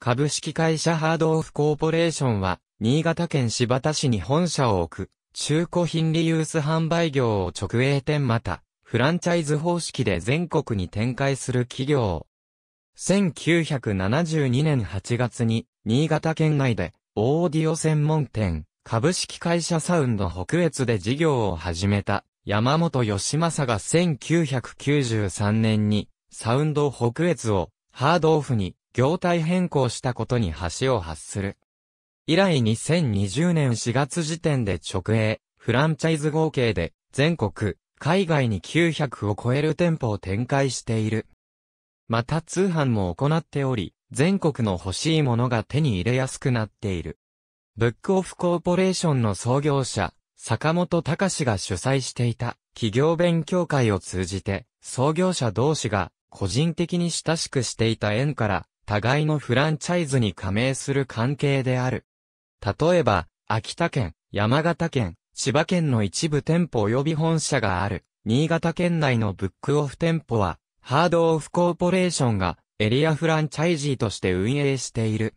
株式会社ハードオフコーポレーションは、新潟県柴田市に本社を置く、中古品リユース販売業を直営店また、フランチャイズ方式で全国に展開する企業。1972年8月に、新潟県内で、オーディオ専門店、株式会社サウンド北越で事業を始めた、山本義正が1993年に、サウンド北越を、ハードオフに、業態変更したことに橋を発する。以来2020年4月時点で直営、フランチャイズ合計で全国、海外に900を超える店舗を展開している。また通販も行っており、全国の欲しいものが手に入れやすくなっている。ブックオフコーポレーションの創業者、坂本隆が主催していた企業勉強会を通じて、創業者同士が個人的に親しくしていた縁から、互いのフランチャイズに加盟する関係である。例えば、秋田県、山形県、千葉県の一部店舗及び本社がある、新潟県内のブックオフ店舗は、ハードオフコーポレーションがエリアフランチャイジーとして運営している。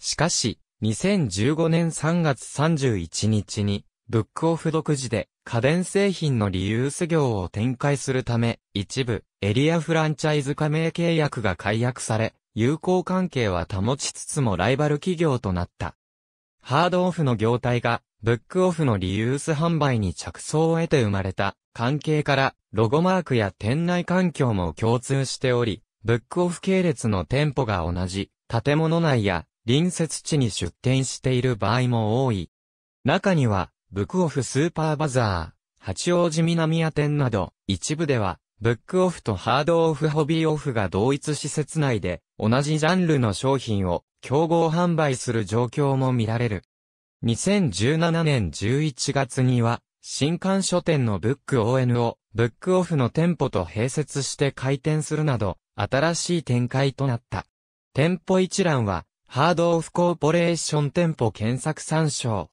しかし、2015年3月31日に、ブックオフ独自で家電製品のリユース業を展開するため、一部エリアフランチャイズ加盟契約が解約され、友好関係は保ちつつもライバル企業となった。ハードオフの業態が、ブックオフのリユース販売に着想を得て生まれた関係から、ロゴマークや店内環境も共通しており、ブックオフ系列の店舗が同じ、建物内や隣接地に出店している場合も多い。中には、ブックオフスーパーバザー、八王子南屋店など、一部では、ブックオフとハードオフホビーオフが同一施設内で同じジャンルの商品を競合販売する状況も見られる。2017年11月には、新刊書店のブック ON をブックオフの店舗と併設して開店するなど、新しい展開となった。店舗一覧は、ハードオフコーポレーション店舗検索参照。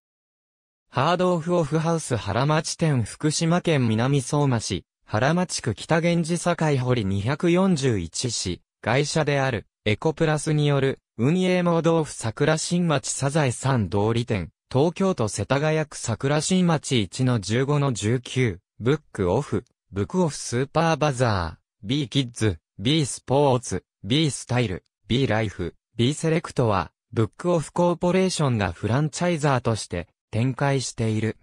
ハードオフオフハウス原町店福島県南相馬市、原町区北源寺境堀241市、会社である、エコプラスによる、運営盲導府桜新町サザエさん通り店、東京都世田谷区桜新町1の15の19、ブックオフ、ブックオフスーパーバザー、B キッズ、B スポーツ、B スタイル、B ライフ、B セレクトは、ブックオフコーポレーションがフランチャイザーとして展開している。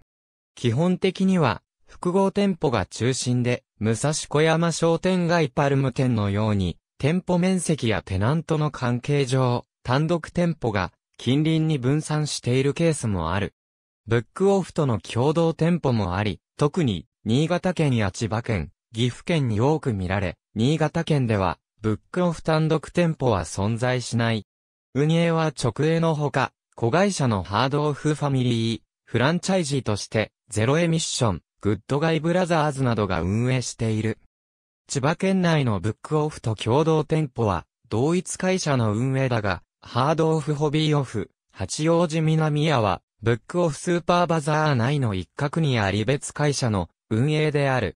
基本的には、複合店舗が中心で、武蔵小山商店街パルム店のように、店舗面積やテナントの関係上、単独店舗が近隣に分散しているケースもある。ブックオフとの共同店舗もあり、特に新潟県や千葉県、岐阜県に多く見られ、新潟県ではブックオフ単独店舗は存在しない。運営は直営のほか、子会社のハードオフファミリー、フランチャイジーとして、ゼロエミッション、グッドガイブラザーズなどが運営している。千葉県内のブックオフと共同店舗は、同一会社の運営だが、ハードオフホビーオフ、八王子南屋は、ブックオフスーパーバザー内の一角にあり別会社の運営である。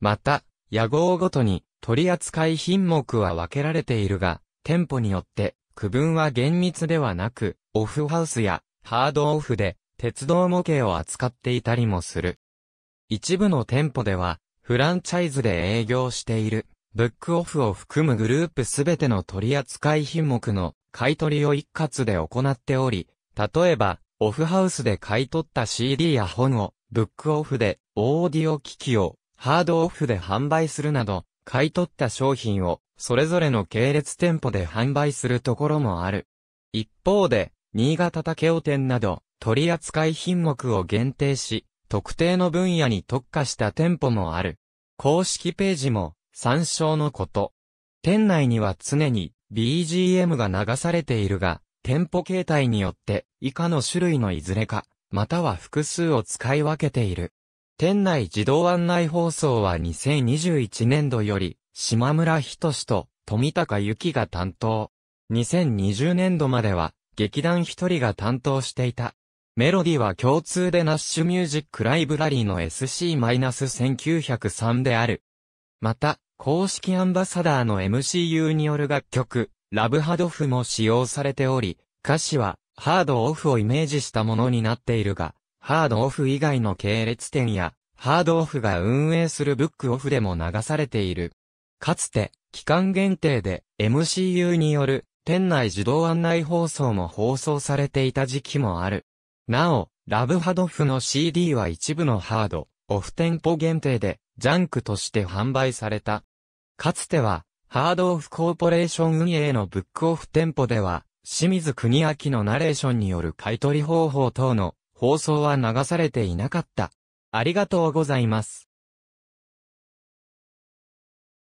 また、屋号ごとに取扱い品目は分けられているが、店舗によって区分は厳密ではなく、オフハウスやハードオフで鉄道模型を扱っていたりもする。一部の店舗では、フランチャイズで営業している、ブックオフを含むグループすべての取扱品目の買取を一括で行っており、例えば、オフハウスで買い取った CD や本を、ブックオフで、オーディオ機器を、ハードオフで販売するなど、買い取った商品を、それぞれの系列店舗で販売するところもある。一方で、新潟竹雄店など、取扱い品目を限定し、特定の分野に特化した店舗もある。公式ページも参照のこと。店内には常に BGM が流されているが、店舗形態によって以下の種類のいずれか、または複数を使い分けている。店内自動案内放送は2021年度より、島村と志と富高由紀が担当。2020年度までは、劇団一人が担当していた。メロディは共通でナッシュミュージックライブラリーの SC-1903 である。また、公式アンバサダーの MCU による楽曲、ラブハドフも使用されており、歌詞は、ハードオフをイメージしたものになっているが、ハードオフ以外の系列店や、ハードオフが運営するブックオフでも流されている。かつて、期間限定で MCU による店内自動案内放送も放送されていた時期もある。なお、ラブハドフの CD は一部のハード、オフ店舗限定で、ジャンクとして販売された。かつては、ハードオフコーポレーション運営のブックオフ店舗では、清水国明のナレーションによる買取方法等の放送は流されていなかった。ありがとうございます。